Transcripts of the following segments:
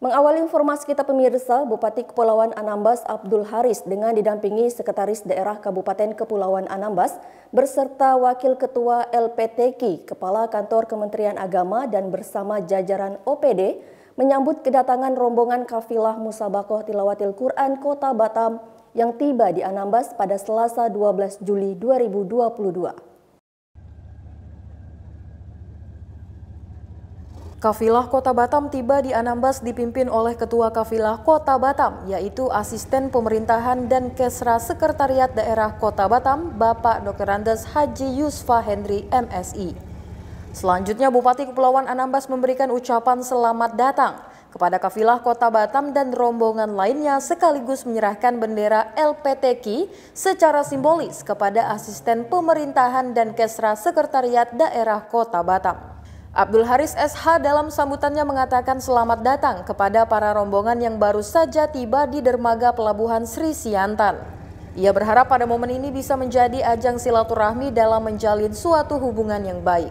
Mengawali informasi kita pemirsa, Bupati Kepulauan Anambas Abdul Haris dengan didampingi Sekretaris Daerah Kabupaten Kepulauan Anambas berserta Wakil Ketua LPTK, Kepala Kantor Kementerian Agama dan bersama jajaran OPD menyambut kedatangan rombongan kafilah Musabakoh Tilawatil Quran Kota Batam yang tiba di Anambas pada Selasa 12 Juli 2022. Kafilah Kota Batam tiba di Anambas dipimpin oleh Ketua Kafilah Kota Batam, yaitu Asisten Pemerintahan dan Kesra Sekretariat Daerah Kota Batam, Bapak Dr. Randes Haji Yusfa Henry MSI. Selanjutnya Bupati Kepulauan Anambas memberikan ucapan selamat datang kepada kafilah Kota Batam dan rombongan lainnya sekaligus menyerahkan bendera LPTQ secara simbolis kepada asisten pemerintahan dan kesra sekretariat daerah Kota Batam. Abdul Haris SH dalam sambutannya mengatakan selamat datang kepada para rombongan yang baru saja tiba di dermaga pelabuhan Sri Siantan. Ia berharap pada momen ini bisa menjadi ajang silaturahmi dalam menjalin suatu hubungan yang baik.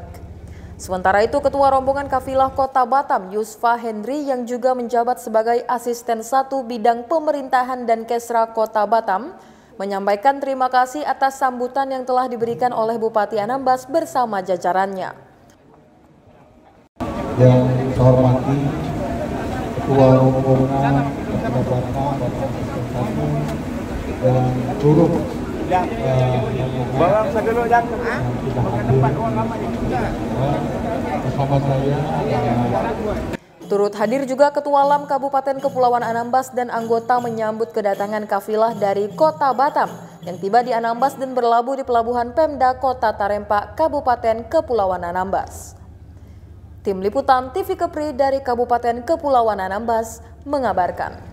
Sementara itu, Ketua Rombongan Kafilah Kota Batam, Yusfa Henry, yang juga menjabat sebagai Asisten Satu Bidang Pemerintahan dan Kesra Kota Batam, menyampaikan terima kasih atas sambutan yang telah diberikan oleh Bupati Anambas bersama jajarannya yang saya hormati Ketua Rombongan Ketua Bapak Bapak Kami dan seluruh Turut hadir juga Ketua Lam Kabupaten Kepulauan Anambas dan anggota menyambut kedatangan kafilah dari Kota Batam yang tiba di Anambas dan berlabuh di pelabuhan Pemda Kota Tarempa, Kabupaten Kepulauan Anambas. Tim Liputan TV Kepri dari Kabupaten Kepulauan Anambas mengabarkan.